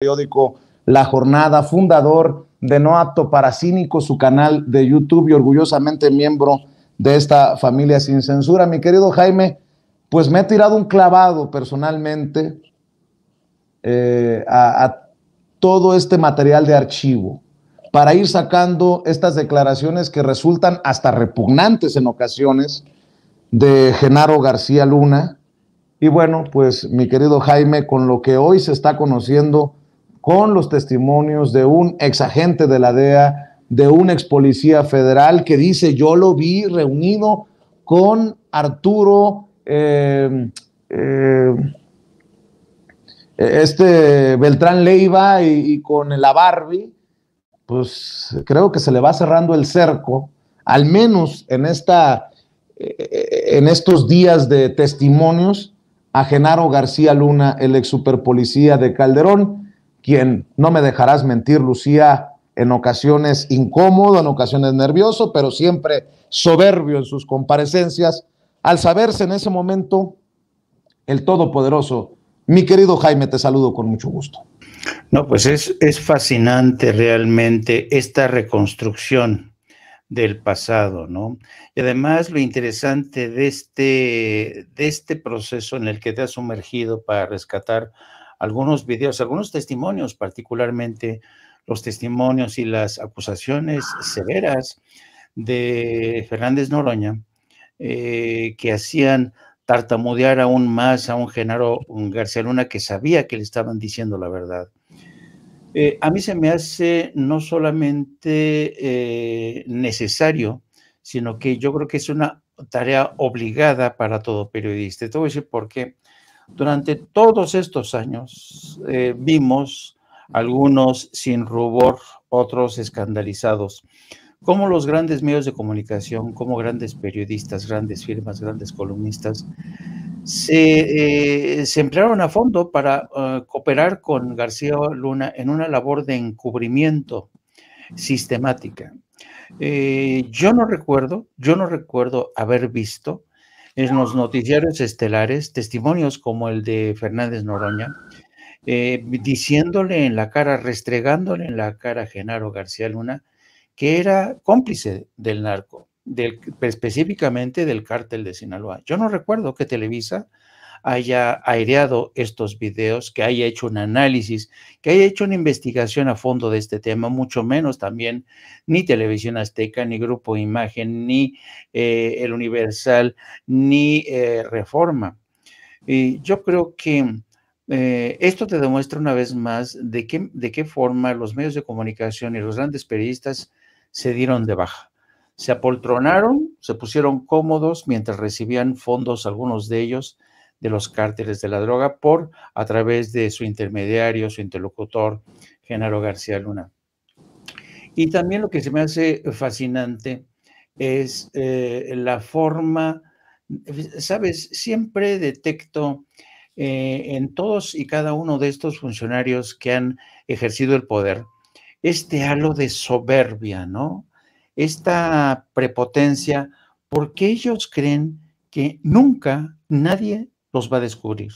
periódico La Jornada, fundador de No Apto para su canal de YouTube y orgullosamente miembro de esta familia sin censura. Mi querido Jaime, pues me he tirado un clavado personalmente eh, a todo este material de archivo para ir sacando estas declaraciones que resultan hasta repugnantes en ocasiones de Genaro García Luna. Y bueno, pues mi querido Jaime, con lo que hoy se está conociendo, con los testimonios de un ex agente de la DEA, de un ex policía federal que dice, yo lo vi reunido con Arturo, em, em, este Beltrán Leiva y, con la Barbie, pues creo que se le va cerrando el cerco, al menos en, esta, eh, en estos días de testimonios, a Genaro García Luna, el ex superpolicía de Calderón quien no me dejarás mentir, Lucía, en ocasiones incómodo, en ocasiones nervioso, pero siempre soberbio en sus comparecencias, al saberse en ese momento el Todopoderoso. Mi querido Jaime, te saludo con mucho gusto. No, pues es, es fascinante realmente esta reconstrucción del pasado, ¿no? Y además lo interesante de este, de este proceso en el que te has sumergido para rescatar algunos videos, algunos testimonios, particularmente los testimonios y las acusaciones severas de Fernández Noroña, eh, que hacían tartamudear aún más a un Genaro García Luna que sabía que le estaban diciendo la verdad. Eh, a mí se me hace no solamente eh, necesario, sino que yo creo que es una tarea obligada para todo periodista. Te voy a decir por qué. Durante todos estos años eh, vimos algunos sin rubor, otros escandalizados, como los grandes medios de comunicación, como grandes periodistas, grandes firmas, grandes columnistas, se, eh, emplearon a fondo para eh, cooperar con García Luna en una labor de encubrimiento sistemática. yo no recuerdo, yo no recuerdo haber visto en los noticiarios estelares testimonios como el de Fernández Noroña, eh, diciéndole en la cara, restregándole en la cara a Genaro García Luna, que era cómplice del narco, del, específicamente del cártel de Sinaloa. Yo no recuerdo que Televisa haya aireado estos videos, que haya hecho un análisis, que haya hecho una investigación a fondo de este tema, mucho menos también ni Televisión Azteca, ni Grupo Imagen, ni eh, El Universal, ni eh, Reforma. Y yo creo que eh, esto te demuestra una vez más de qué, de qué forma los medios de comunicación y los grandes periodistas se dieron de baja. Se apoltronaron, se pusieron cómodos mientras recibían fondos, algunos de ellos, de los cárteles de la droga por a través de su intermediario, su interlocutor, Genaro García Luna. Y también lo que se me hace fascinante es eh, la forma, sabes, siempre detecto eh, en todos y cada uno de estos funcionarios que han ejercido el poder este halo de soberbia, ¿no? Esta prepotencia, porque ellos creen que nunca nadie los va a descubrir.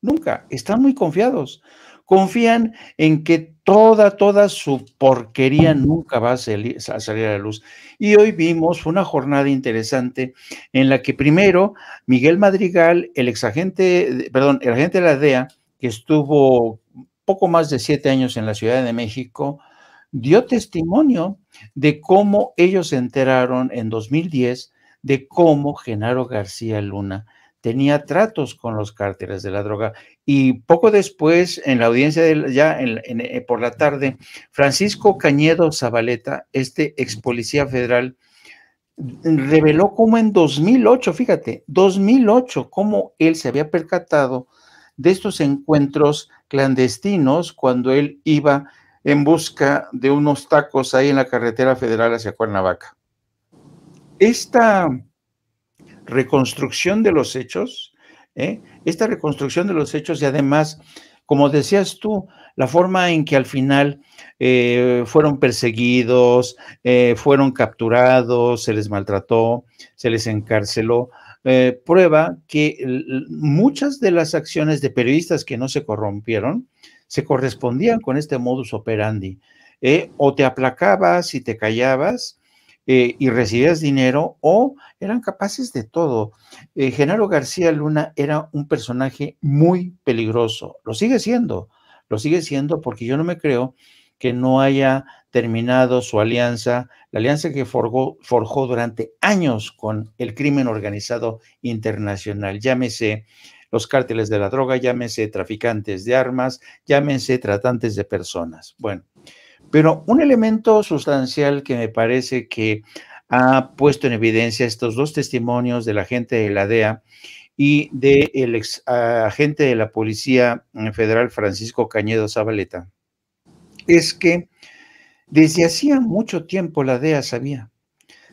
Nunca. Están muy confiados. Confían en que toda, toda su porquería nunca va a salir a la luz. Y hoy vimos una jornada interesante en la que primero Miguel Madrigal, el agente, perdón, el agente de la DEA, que estuvo poco más de siete años en la Ciudad de México, dio testimonio de cómo ellos se enteraron en 2010 de cómo Genaro García Luna tenía tratos con los cárteres de la droga. Y poco después, en la audiencia, de, ya eh, por la tarde, Francisco Cañedo Zabaleta, este ex policía federal, reveló cómo en 2008, fíjate, 2008, cómo él se había percatado de estos encuentros clandestinos cuando él iba en busca de unos tacos ahí en la carretera federal hacia Cuernavaca. Esta reconstrucción de los hechos, ¿eh? esta reconstrucción de los hechos y además, como decías tú, la forma en que al final eh, fueron perseguidos, eh, fueron capturados, se les maltrató, se les encarceló, prueba que muchas de las acciones de periodistas que no se corrompieron se correspondían con este modus operandi. o te aplacabas y te callabas, eh, y recibías dinero o eran capaces de todo. Eh, Genaro García Luna era un personaje muy peligroso, lo sigue siendo, lo sigue siendo porque yo no me creo que no haya terminado su alianza, la alianza que forjó, forjó durante años con el crimen organizado internacional, llámese los cárteles de la droga, llámese traficantes de armas, llámese tratantes de personas. Bueno, pero un elemento sustancial que me parece que ha puesto en evidencia estos dos testimonios de la gente de la DEA y del ex agente de la Policía eh, Federal Francisco Cañedo Zabaleta es que desde hacía mucho tiempo la DEA sabía.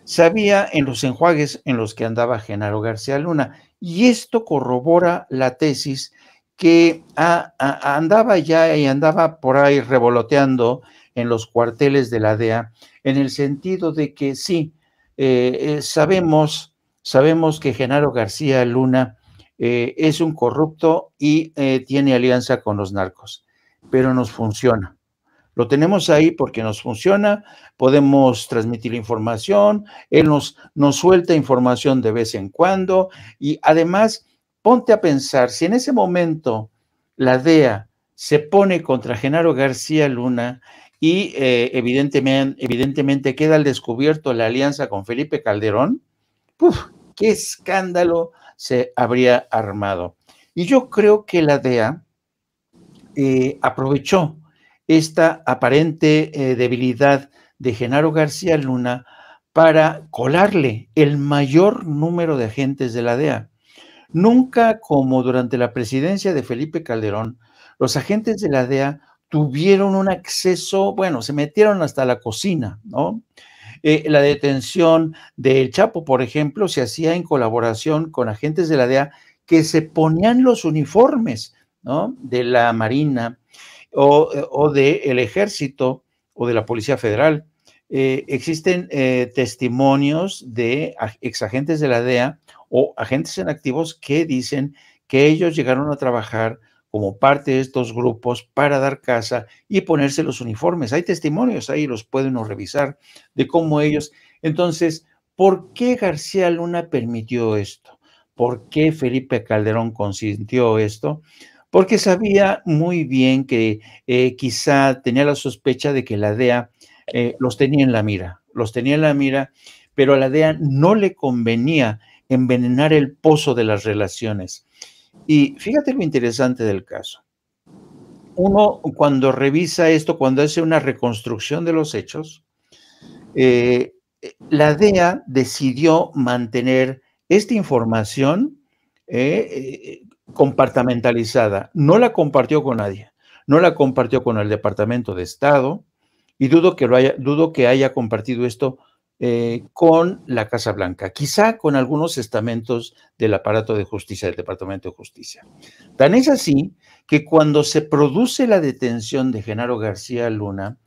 Sabía en los enjuagues en los que andaba Genaro García Luna. Y esto corrobora la tesis que andaba ya y andaba por ahí revoloteando en los cuarteles de la DEA, en el sentido de que sí, eh, eh, sabemos, sabemos que Genaro García Luna eh, es un corrupto y tiene alianza con los narcos, pero nos funciona. Lo tenemos ahí porque nos funciona, podemos transmitir información, él nos, nos suelta información de vez en cuando y además ponte a pensar, si en ese momento la DEA se pone contra Genaro García Luna y eh, evidentemente, evidentemente queda al descubierto la alianza con Felipe Calderón, ¡Qué escándalo se habría armado! Y yo creo que la DEA eh, aprovechó esta aparente eh, debilidad de Genaro García Luna para colarle el mayor número de agentes de la DEA. Nunca como durante la presidencia de Felipe Calderón, los agentes de la DEA tuvieron un acceso, bueno, se metieron hasta la cocina, ¿no? Eh, la detención del Chapo, por ejemplo, se hacía en colaboración con agentes de la DEA que se ponían los uniformes, ¿no? De la Marina o, o del Ejército o de la Policía Federal. Eh, existen eh, testimonios de exagentes de la DEA o agentes en activos que dicen que ellos llegaron a trabajar como parte de estos grupos para dar casa y ponerse los uniformes. Hay testimonios ahí, los pueden revisar de cómo ellos. Entonces, ¿por qué García Luna permitió esto? ¿Por qué Felipe Calderón consintió esto? Porque sabía muy bien que eh, quizá tenía la sospecha de que la DEA eh, los tenía en la mira, los tenía en la mira, pero a la DEA no le convenía envenenar el pozo de las relaciones y fíjate lo interesante del caso. Uno cuando revisa esto, cuando hace una reconstrucción de los hechos, eh, la DEA decidió mantener esta información eh, eh, compartamentalizada. No la compartió con nadie, no la compartió con el Departamento de Estado y dudo que, lo haya, dudo que haya compartido esto eh, con la Casa Blanca, quizá con algunos estamentos del aparato de justicia, del Departamento de Justicia. Tan es así que cuando se produce la detención de Genaro García Luna,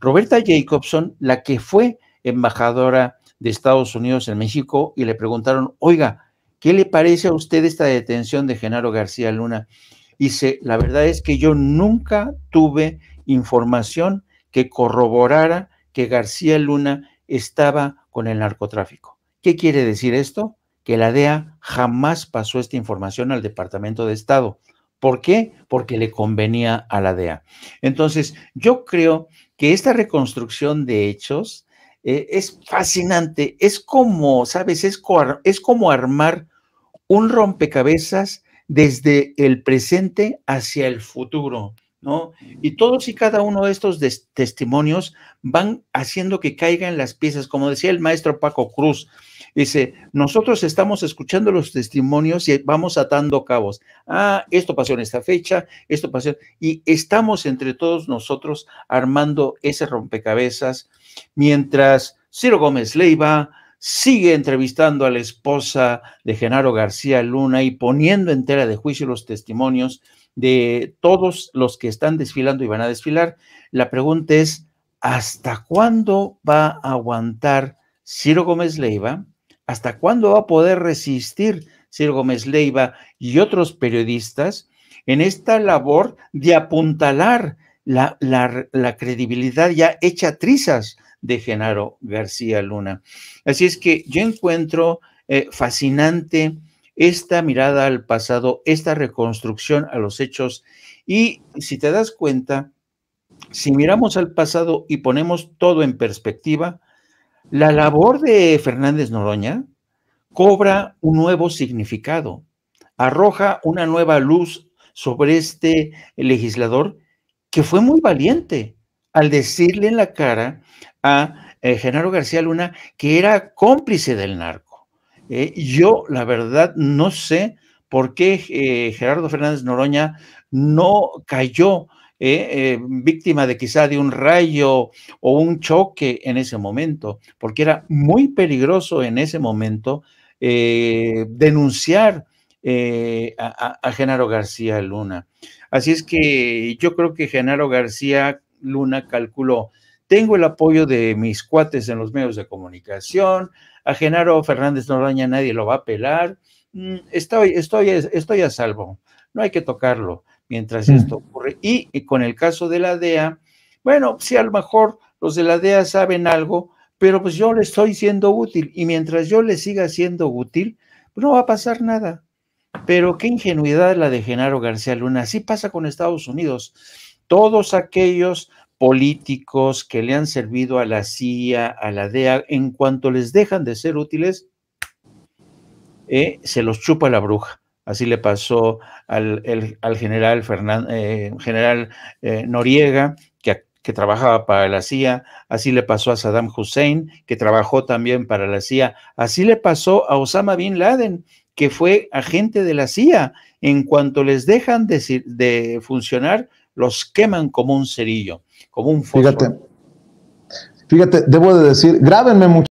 Roberta Jacobson, la que fue embajadora de Estados Unidos en México, y le preguntaron, oiga, ¿qué le parece a usted esta detención de Genaro García Luna? Dice, la verdad es que yo nunca tuve información que corroborara que García Luna estaba con el narcotráfico. ¿Qué quiere decir esto? Que la DEA jamás pasó esta información al Departamento de Estado. ¿Por qué? Porque le convenía a la DEA. Entonces, yo creo que esta reconstrucción de hechos eh, es fascinante. Es como, ¿sabes? es como armar un rompecabezas desde el presente hacia el futuro. Y todos y cada uno de estos testimonios van haciendo que caigan las piezas, como decía el maestro Paco Cruz, dice, nosotros estamos escuchando los testimonios y vamos atando cabos. Ah, esto pasó en esta fecha, esto pasó, y estamos entre todos nosotros armando ese rompecabezas, mientras Ciro Gómez Leiva, sigue entrevistando a la esposa de Genaro García Luna y poniendo entera de juicio los testimonios de todos los que están desfilando y van a desfilar. La pregunta es, ¿hasta cuándo va a aguantar Ciro Gómez Leiva? ¿Hasta cuándo va a poder resistir Ciro Gómez Leiva y otros periodistas en esta labor de apuntalar la, credibilidad ya hecha trizas de Genaro García Luna? Así es que yo encuentro eh, fascinante esta mirada al pasado, esta reconstrucción a los hechos. Y si te das cuenta, si miramos al pasado y ponemos todo en perspectiva, la labor de Fernández Noroña cobra un nuevo significado, arroja una nueva luz sobre este legislador que fue muy valiente al decirle en la cara a eh, Genaro García Luna que era cómplice del narco eh, yo, la verdad, no sé por qué eh, Gerardo Fernández Noroña no cayó eh, víctima de quizá de un rayo o un choque en ese momento, porque era muy peligroso en ese momento denunciar a, a Genaro García Luna. Así es que yo creo que Genaro García Luna calculó, tengo el apoyo de mis cuates en los medios de comunicación, a Genaro Fernández Noraña nadie lo va a pelar. Mm, estoy, estoy, estoy a salvo, no hay que tocarlo mientras mm. esto ocurre. Y, con el caso de la DEA, bueno, sí, a lo mejor los de la DEA saben algo, pero pues yo le estoy siendo útil y mientras yo le siga siendo útil, pues no va a pasar nada. Pero qué ingenuidad la de Genaro García Luna. Así pasa con Estados Unidos. Todos aquellos políticos que le han servido a la CIA, a la DEA, en cuanto les dejan de ser útiles, eh, se los chupa la bruja. Así le pasó al, general, eh, eh, Noriega, que, trabajaba para la CIA, así le pasó a Saddam Hussein, que trabajó también para la CIA, así le pasó a Osama Bin Laden, que fue agente de la CIA. En cuanto les dejan de funcionar, los queman como un cerillo, como un fósforo. Fíjate, fíjate, debo de decir, grábenme mucho